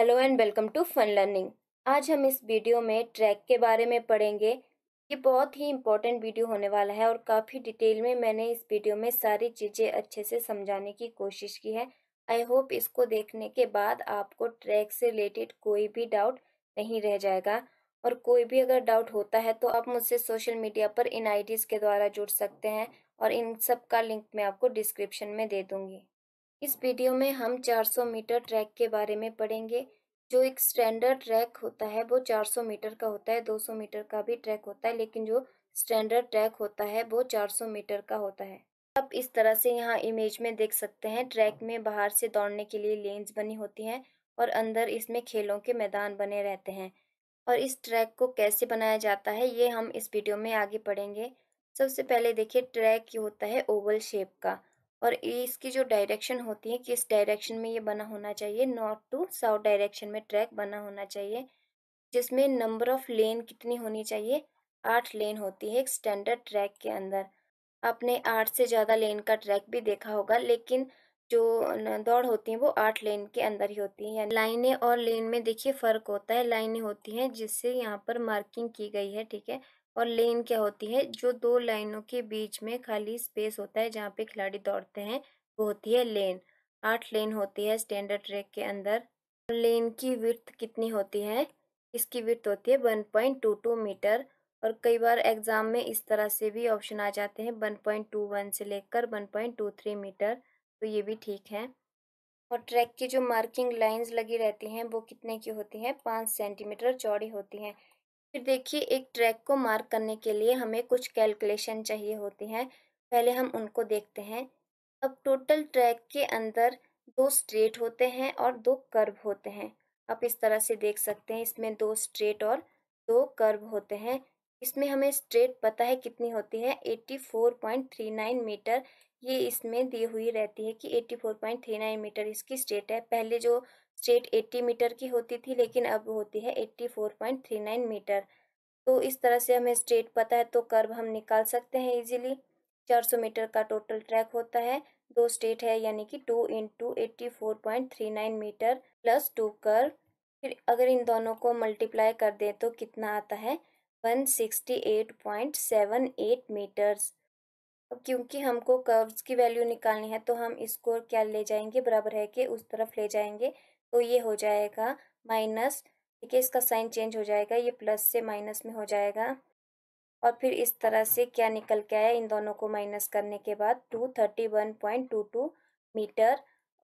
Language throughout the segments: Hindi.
hello and welcome to fun learning आज हम इस वीडियो में ट्रैक के बारे में पढ़ेंगे ये बहुत ही इम्पोर्टेंट वीडियो होने वाला है और काफ़ी डिटेल में मैंने इस वीडियो में सारी चीज़ें अच्छे से समझाने की कोशिश की है आई होप इसको देखने के बाद आपको ट्रैक से रिलेटेड कोई भी डाउट नहीं रह जाएगा और कोई भी अगर डाउट होता है तो आप मुझसे सोशल मीडिया पर इन आई के द्वारा जुड़ सकते हैं और इन सब का लिंक मैं आपको डिस्क्रिप्शन में दे दूँगी इस वीडियो में हम 400 मीटर ट्रैक के बारे में पढ़ेंगे जो एक स्टैंडर्ड ट्रैक होता है वो 400 मीटर का होता है 200 मीटर का भी ट्रैक होता है लेकिन जो स्टैंडर्ड ट्रैक होता है वो 400 मीटर का होता है आप इस तरह से यहाँ इमेज में देख सकते हैं ट्रैक में बाहर से दौड़ने के लिए लेंस बनी होती हैं और अंदर इसमें खेलों के मैदान बने रहते हैं और इस ट्रैक को कैसे बनाया जाता है ये हम इस वीडियो में आगे पढ़ेंगे सबसे पहले देखिए ट्रैक होता है ओवल शेप का और इसकी जो डायरेक्शन होती है किस डायरेक्शन में ये बना होना चाहिए नॉर्थ टू साउथ डायरेक्शन में ट्रैक बना होना चाहिए जिसमें नंबर ऑफ लेन कितनी होनी चाहिए आठ लेन होती है एक स्टैंडर्ड ट्रैक के अंदर आपने आठ से ज़्यादा लेन का ट्रैक भी देखा होगा लेकिन जो दौड़ होती है वो आठ लेन के अंदर ही होती है यानी लाइनें और लेन में देखिए फ़र्क होता है लाइनें होती हैं जिससे यहाँ पर मार्किंग की गई है ठीक है और लेन क्या होती है जो दो लाइनों के बीच में खाली स्पेस होता है जहाँ पे खिलाड़ी दौड़ते हैं वो होती है लेन आठ लेन होती है स्टैंडर्ड ट्रैक के अंदर और लेन की विर्थ कितनी होती है इसकी विर्थ होती है one point two two metre और कई बार एग्ज़ाम में इस तरह से भी ऑप्शन आ जाते हैं वन पॉइंट टू वन से लेकर one point two three metre तो ये भी ठीक है और ट्रैक की जो मार्किंग लाइंस लगी रहती हैं वो कितने की होती हैं पाँच सेंटीमीटर चौड़ी होती हैं फिर देखिए एक ट्रैक को मार्क करने के लिए हमें कुछ कैलकुलेशन चाहिए होती हैं पहले हम उनको देखते हैं अब टोटल ट्रैक के अंदर दो स्ट्रेट होते हैं और दो कर्व होते हैं आप इस तरह से देख सकते हैं इसमें दो स्ट्रेट और दो कर्व होते हैं इसमें हमें स्ट्रेट पता है कितनी होती है 84.39 मीटर ये इसमें दी हुई रहती है कि 84.39 मीटर इसकी स्टेट है पहले जो स्टेट 80 मीटर की होती थी लेकिन अब होती है 84.39 मीटर तो इस तरह से हमें स्टेट पता है तो कर्व हम निकाल सकते हैं इजीली 400 मीटर का टोटल ट्रैक होता है दो स्टेट है यानी कि two into eighty four point three nine metre plus two curve फिर अगर इन दोनों को मल्टीप्लाई कर दें तो कितना आता है one sixty eight point seven eight metres क्योंकि हमको कर्व्स की वैल्यू निकालनी है तो हम इसको क्या ले जाएंगे बराबर है कि उस तरफ ले जाएंगे तो ये हो जाएगा माइनस ठीक है इसका साइन चेंज हो जाएगा ये प्लस से माइनस में हो जाएगा और फिर इस तरह से क्या निकल के आया इन दोनों को माइनस करने के बाद two thirty one point two two metre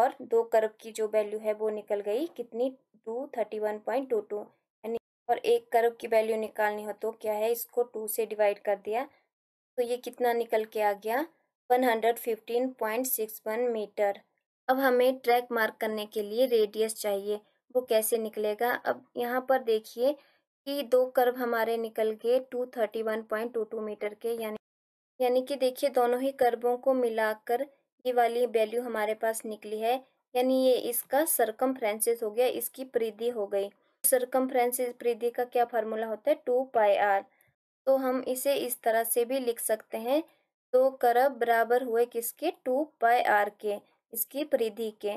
और दो कर्व की जो वैल्यू है वो निकल गई कितनी two thirty one point two two यानी और एक कर्व की वैल्यू निकालनी हो तो क्या है इसको टू से डिवाइड कर दिया तो ये कितना निकल के आ गया 115.61 मीटर अब हमें ट्रैक मार्क करने के लिए रेडियस चाहिए वो कैसे निकलेगा अब यहाँ पर देखिए कि दो कर्व हमारे निकल गए 231.22 मीटर के यानी यानी कि देखिए दोनों ही कर्वों को मिलाकर ये वाली वैल्यू हमारे पास निकली है यानी ये इसका सरकम हो गया इसकी परिधि हो गई सरकम फ्रेंसिस का क्या फार्मूला होता है टू पाई आर तो हम इसे इस तरह से भी लिख सकते हैं तो करब बराबर हुए किसके टू पाई आर के इसकी परिधि के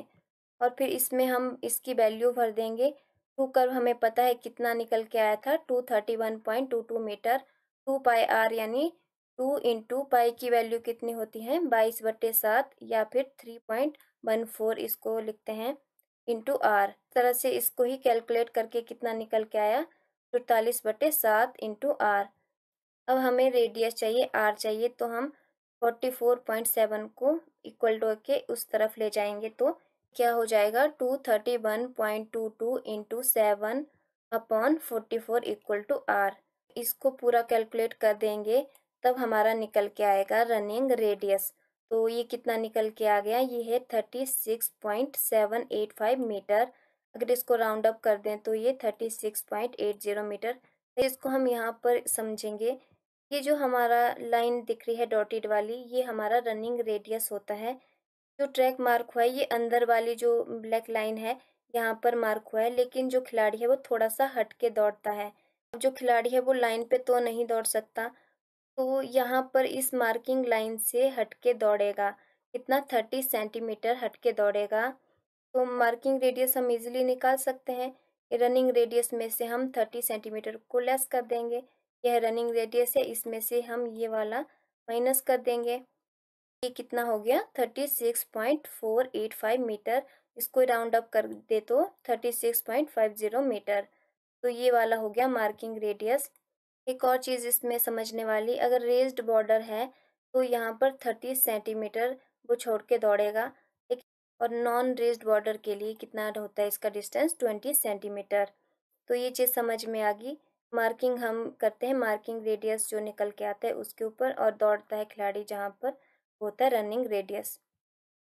और फिर इसमें हम इसकी वैल्यू भर देंगे टू करब हमें पता है कितना निकल के आया था two thirty one point two two metre two pi R यानी टू इंटू पाई की वैल्यू कितनी होती है बाईस बटे सात या फिर थ्री पॉइंट वन फोर इसको लिखते हैं इंटू आर तरह से इसको ही कैलकुलेट करके कितना निकल के आया चौतालीस बटे सात इंटू आर अब हमें रेडियस चाहिए आर चाहिए तो हम फोर्टी फोर पॉइंट सेवन को इक्वल टू के उस तरफ ले जाएंगे तो क्या हो जाएगा two thirty one point two two into seven upon forty four equal to R इसको पूरा कैलकुलेट कर देंगे तब हमारा निकल के आएगा रनिंग रेडियस तो ये कितना निकल के आ गया ये है thirty six point seven eight five metre अगर इसको राउंड अप कर दें तो ये thirty six point eight zero metre इसको हम यहाँ पर समझेंगे ये जो हमारा लाइन दिख रही है डॉटेड वाली ये हमारा रनिंग रेडियस होता है जो ट्रैक मार्क हुआ है ये अंदर वाली जो ब्लैक लाइन है यहाँ पर मार्क हुआ है लेकिन जो खिलाड़ी है वो थोड़ा सा हट के दौड़ता है जो खिलाड़ी है वो लाइन पे तो नहीं दौड़ सकता तो यहाँ पर इस मार्किंग लाइन से हट के दौड़ेगा कितना थर्टी सेंटीमीटर हट के दौड़ेगा तो मार्किंग रेडियस हम इजिली निकाल सकते हैं रनिंग रेडियस में से हम थर्टी सेंटीमीटर को लेस कर देंगे यह रनिंग रेडियस है इसमें से हम ये वाला माइनस कर देंगे ये कितना हो गया thirty six point four eight five metre इसको राउंड अप कर दे तो thirty six point five zero metre तो ये वाला हो गया मार्किंग रेडियस एक और चीज़ इसमें समझने वाली अगर रेज्ड बॉर्डर है तो यहाँ पर थर्टी सेंटीमीटर वो छोड़ के दौड़ेगा एक और नॉन रेज्ड बॉर्डर के लिए कितना होता है इसका डिस्टेंस ट्वेंटी सेंटीमीटर तो ये चीज़ समझ में आ गई मार्किंग हम करते हैं मार्किंग रेडियस जो निकल के आता है उसके ऊपर और दौड़ता है खिलाड़ी जहाँ पर होता है रनिंग रेडियस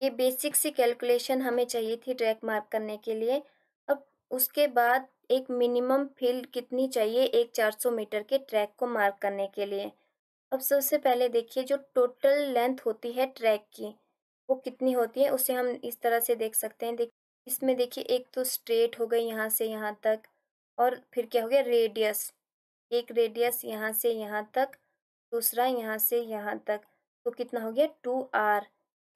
ये बेसिक सी कैलकुलेशन हमें चाहिए थी ट्रैक मार्क करने के लिए अब उसके बाद एक मिनिमम फील्ड कितनी चाहिए एक 400 मीटर के ट्रैक को मार्क करने के लिए अब सबसे पहले देखिए जो टोटल लेंथ होती है ट्रैक की वो कितनी होती है उसे हम इस तरह से देख सकते हैं देख इसमें देखिए एक तो स्ट्रेट हो गई यहाँ से यहाँ तक और फिर क्या हो गया रेडियस एक रेडियस यहाँ से यहाँ तक दूसरा यहाँ से यहाँ तक तो कितना हो गया टू आर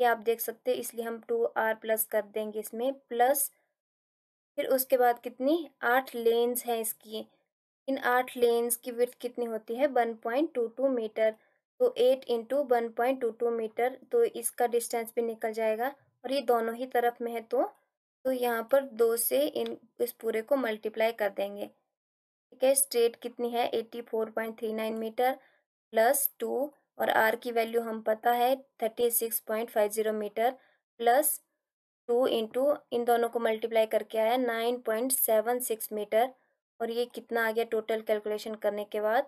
ये आप देख सकते हैं इसलिए हम टू आर प्लस कर देंगे इसमें प्लस फिर उसके बाद कितनी आठ लेंस हैं इसकी इन आठ लेंस की विथ कितनी होती है one point two two metre तो eight into one point two two metre तो इसका डिस्टेंस भी निकल जाएगा और ये दोनों ही तरफ में है तो तो यहाँ पर दो से इन इस पूरे को मल्टीप्लाई कर देंगे ठीक है स्ट्रेट कितनी है eighty four point three nine metre plus two और आर की वैल्यू हम पता है thirty six point five zero metre plus two into इन दोनों को मल्टीप्लाई करके आया nine point seven six metre और ये कितना आ गया टोटल कैलकुलेशन करने के बाद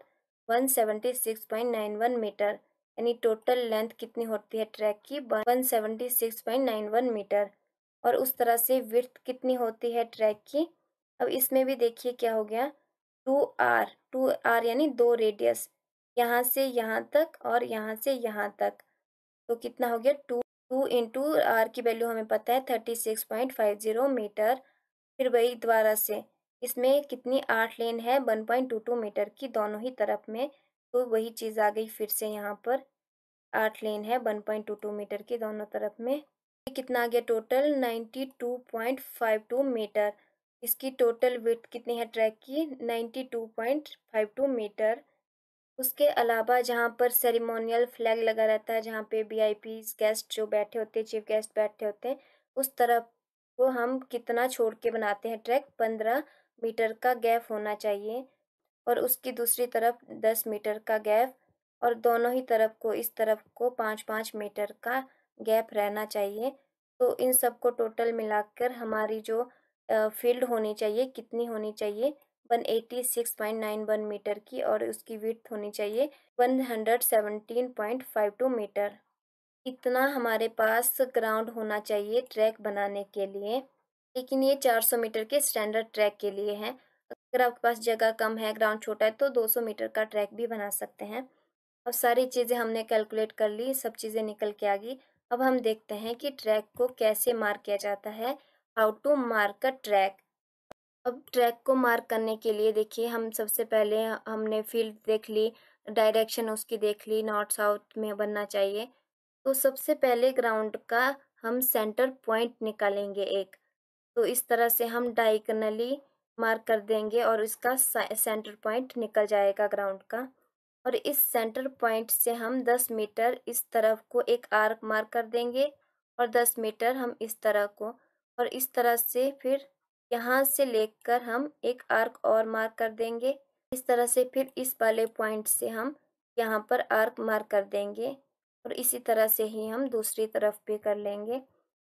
one seventy six point nine one metre यानी टोटल लेंथ कितनी होती है ट्रैक की one seventy six point nine one metre और उस तरह से विर्थ कितनी होती है ट्रैक की अब इसमें भी देखिए क्या हो गया टू आर टू आर यानी दो रेडियस यहाँ से यहाँ तक और यहाँ से यहाँ तक तो कितना हो गया टू टू इंटू आर की वैल्यू हमें पता है thirty six point five zero metre फिर वही द्वारा से इसमें कितनी आठ लेन है one point two two metre की दोनों ही तरफ में तो वही चीज़ आ गई फिर से यहाँ पर आठ लेन है one point two two metre की दोनों तरफ में कितना आ गया टोटल 92.52 मीटर इसकी टोटल विथ कितनी है ट्रैक की 92.52 मीटर उसके अलावा जहाँ पर सेरेमोनियल फ्लैग लगा रहता है जहाँ पे वी गेस्ट जो बैठे होते हैं चीफ गेस्ट बैठे होते हैं उस तरफ को हम कितना छोड़ के बनाते हैं ट्रैक पंद्रह मीटर का गैप होना चाहिए और उसकी दूसरी तरफ दस मीटर का गैप और दोनों ही तरफ को इस तरफ को पाँच पाँच मीटर का गैप रहना चाहिए तो इन सब को टोटल मिलाकर हमारी जो फील्ड होनी चाहिए कितनी होनी चाहिए 186.91 मीटर की और उसकी विथ होनी चाहिए 117.52 मीटर इतना हमारे पास ग्राउंड होना चाहिए ट्रैक बनाने के लिए लेकिन ये 400 मीटर के स्टैंडर्ड ट्रैक के लिए है अगर आपके पास जगह कम है ग्राउंड छोटा है तो 200 मीटर का ट्रैक भी बना सकते हैं अब सारी चीज़ें हमने कैलकुलेट कर ली सब चीज़ें निकल के आ गई अब हम देखते हैं कि ट्रैक को कैसे मार्क किया जाता है how to mark a track अब ट्रैक को मार्क करने के लिए देखिए हम सबसे पहले हमने फील्ड देख ली डायरेक्शन उसकी देख ली नॉर्थ साउथ में बनना चाहिए तो सबसे पहले ग्राउंड का हम सेंटर पॉइंट निकालेंगे एक तो इस तरह से हम डाइकनली मार्क कर देंगे और इसका सेंटर पॉइंट निकल जाएगा ग्राउंड का और इस सेंटर पॉइंट से हम 10 मीटर इस तरफ को एक आर्क मार्क कर देंगे और 10 मीटर हम इस तरह को और इस तरह से फिर यहाँ से लेकर हम एक आर्क और मार्क कर देंगे इस तरह से फिर इस वाले पॉइंट से हम यहाँ पर आर्क मार्क कर देंगे और इसी तरह से ही हम दूसरी तरफ भी कर लेंगे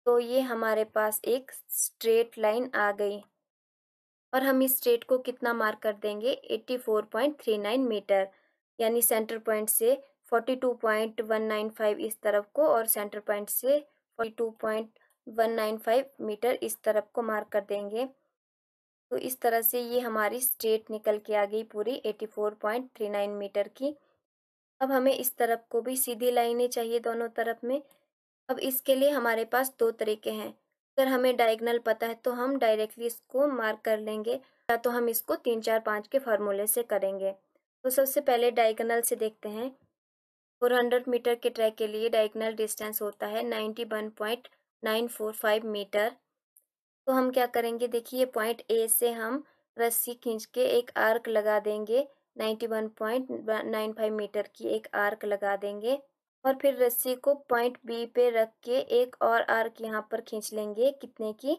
तो ये हमारे पास एक स्ट्रेट लाइन आ गई और हम इस स्ट्रेट को कितना मार्क कर देंगे 84.39 मीटर यानी सेंटर पॉइंट से 42.195 इस तरफ को और सेंटर पॉइंट से 42.195 मीटर इस तरफ को मार्क कर देंगे तो इस तरह से ये हमारी स्ट्रेट निकल के आ गई पूरी 84.39 मीटर की अब हमें इस तरफ को भी सीधी लाइनें चाहिए दोनों तरफ में अब इसके लिए हमारे पास दो तरीके हैं अगर हमें डायगनल पता है तो हम डायरेक्टली इसको मार्क कर लेंगे या तो हम इसको तीन चार पाँच के फार्मूले से करेंगे तो सबसे पहले डायगनल से देखते हैं 400 मीटर के ट्रैक के लिए डायगनल डिस्टेंस होता है 91.945 मीटर तो हम क्या करेंगे देखिए पॉइंट ए से हम रस्सी खींच के एक आर्क लगा देंगे 91.95 मीटर की एक आर्क लगा देंगे और फिर रस्सी को पॉइंट बी पे रख के एक और आर्क यहाँ पर खींच लेंगे कितने की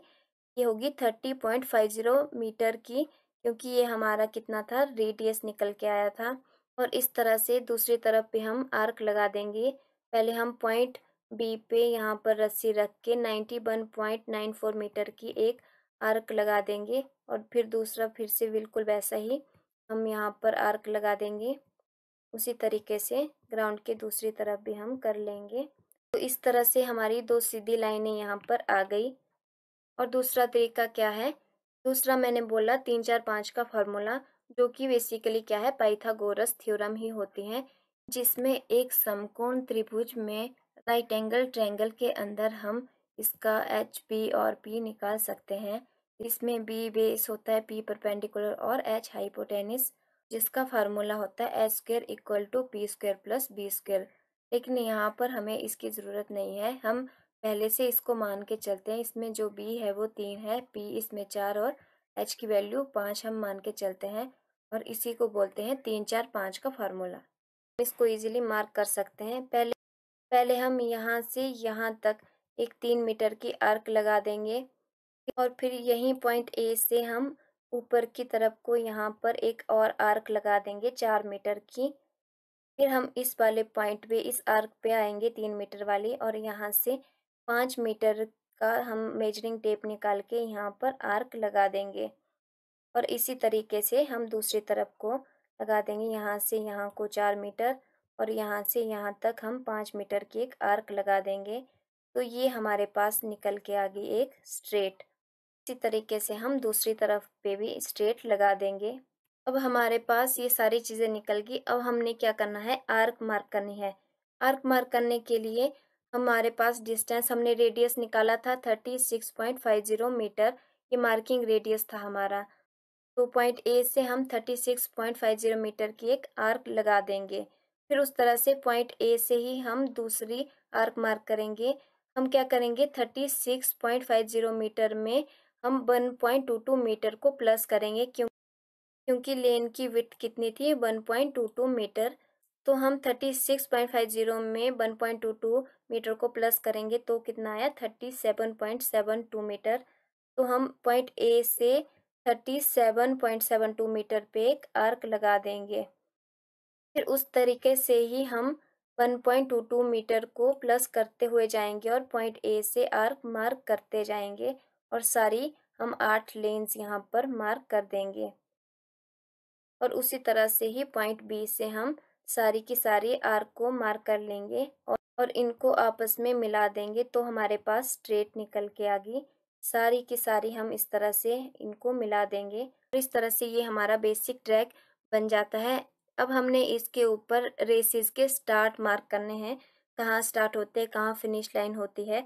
ये होगी 30.50 मीटर की क्योंकि ये हमारा कितना था रेडियस निकल के आया था और इस तरह से दूसरी तरफ पे हम आर्क लगा देंगे पहले हम पॉइंट बी पे यहाँ पर रस्सी रख के ninety one point nine four metre की एक आर्क लगा देंगे और फिर दूसरा फिर से बिल्कुल वैसा ही हम यहाँ पर आर्क लगा देंगे उसी तरीके से ग्राउंड के दूसरी तरफ भी हम कर लेंगे तो इस तरह से हमारी दो सीधी लाइनें यहाँ पर आ गई और दूसरा तरीका क्या है दूसरा मैंने बोला तीन चार पाँच का फार्मूला जो कि बेसिकली क्या है पाइथागोरस थ्योरम ही होती है जिसमें एक समकोण त्रिभुज में राइट एंगल ट्रैंगल के अंदर हम इसका एच पी और पी निकाल सकते हैं इसमें बी बेस होता है पी परपेंडिकुलर और एच हाइपोटेनिस जिसका फार्मूला होता है H square equal to P square plus B square लेकिन यहाँ पर हमें इसकी ज़रूरत नहीं है हम पहले से इसको मान के चलते हैं इसमें जो बी है वो तीन है पी इसमें चार और एच की वैल्यू पाँच हम मान के चलते हैं और इसी को बोलते हैं तीन चार पाँच का फार्मूला इसको इजीली मार्क कर सकते हैं पहले पहले हम यहाँ से यहाँ तक एक तीन मीटर की आर्क लगा देंगे और फिर यहीं पॉइंट ए से हम ऊपर की तरफ को यहाँ पर एक और आर्क लगा देंगे चार मीटर की फिर हम इस वाले पॉइंट पे इस आर्क पे आएंगे तीन मीटर वाली और यहाँ से पाँच मीटर का हम मेजरिंग टेप निकाल के यहाँ पर आर्क लगा देंगे और इसी तरीके से हम दूसरी तरफ को लगा देंगे यहाँ से यहाँ को चार मीटर और यहाँ से यहाँ तक हम पाँच मीटर की एक आर्क लगा देंगे तो ये हमारे पास निकल के आ गई एक स्ट्रेट इसी तरीके से हम दूसरी तरफ पे भी स्ट्रेट लगा देंगे अब हमारे पास ये सारी चीज़ें निकल गई अब हमने क्या करना है आर्क मार्क करनी है आर्क मार्क करने के लिए हमारे पास डिस्टेंस हमने रेडियस निकाला था thirty six point five zero metre ये मार्किंग रेडियस था हमारा टू पॉइंट ए से हम thirty six point five zero metre की एक आर्क लगा देंगे फिर उस तरह से पॉइंट ए से ही हम दूसरी आर्क मार्क करेंगे हम क्या करेंगे thirty six point five zero metre में हम one point two two metre को प्लस करेंगे क्यों क्योंकि लेन की विथ कितनी थी one point two two metre तो हम 36.50 में 1.22 मीटर को प्लस करेंगे तो कितना आया 37.72 मीटर तो हम पॉइंट ए से 37.72 मीटर पे एक आर्क लगा देंगे फिर उस तरीके से ही हम 1.22 मीटर को प्लस करते हुए जाएंगे और पॉइंट ए से आर्क मार्क करते जाएंगे और सारी हम आठ लेंस यहाँ पर मार्क कर देंगे और उसी तरह से ही पॉइंट बी से हम सारी की सारी आर्क को मार्क कर लेंगे और, इनको आपस में मिला देंगे तो हमारे पास स्ट्रेट निकल के आ गई सारी की सारी हम इस तरह से इनको मिला देंगे और इस तरह से ये हमारा बेसिक ट्रैक बन जाता है अब हमने इसके ऊपर रेसेस के स्टार्ट मार्क करने हैं कहाँ स्टार्ट होते हैं कहाँ फिनिश लाइन होती है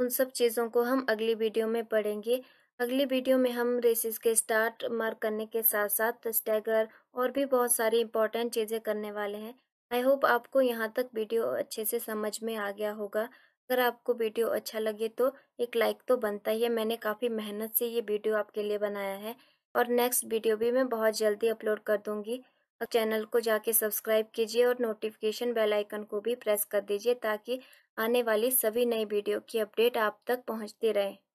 उन सब चीज़ों को हम अगली वीडियो में पढ़ेंगे अगली वीडियो में हम रेसिस के स्टार्ट मार्क करने के साथ साथ स्टैगर और भी बहुत सारी इंपॉर्टेंट चीज़ें करने वाले हैं आई होप आपको यहाँ तक वीडियो अच्छे से समझ में आ गया होगा अगर आपको वीडियो अच्छा लगे तो एक लाइक तो बनता ही है मैंने काफ़ी मेहनत से ये वीडियो आपके लिए बनाया है और नेक्स्ट वीडियो भी मैं बहुत जल्दी अपलोड कर दूँगी अब चैनल को जाके सब्सक्राइब कीजिए और नोटिफिकेशन बेल आइकन को भी प्रेस कर दीजिए ताकि आने वाली सभी नई वीडियो की अपडेट आप तक पहुँचती रहे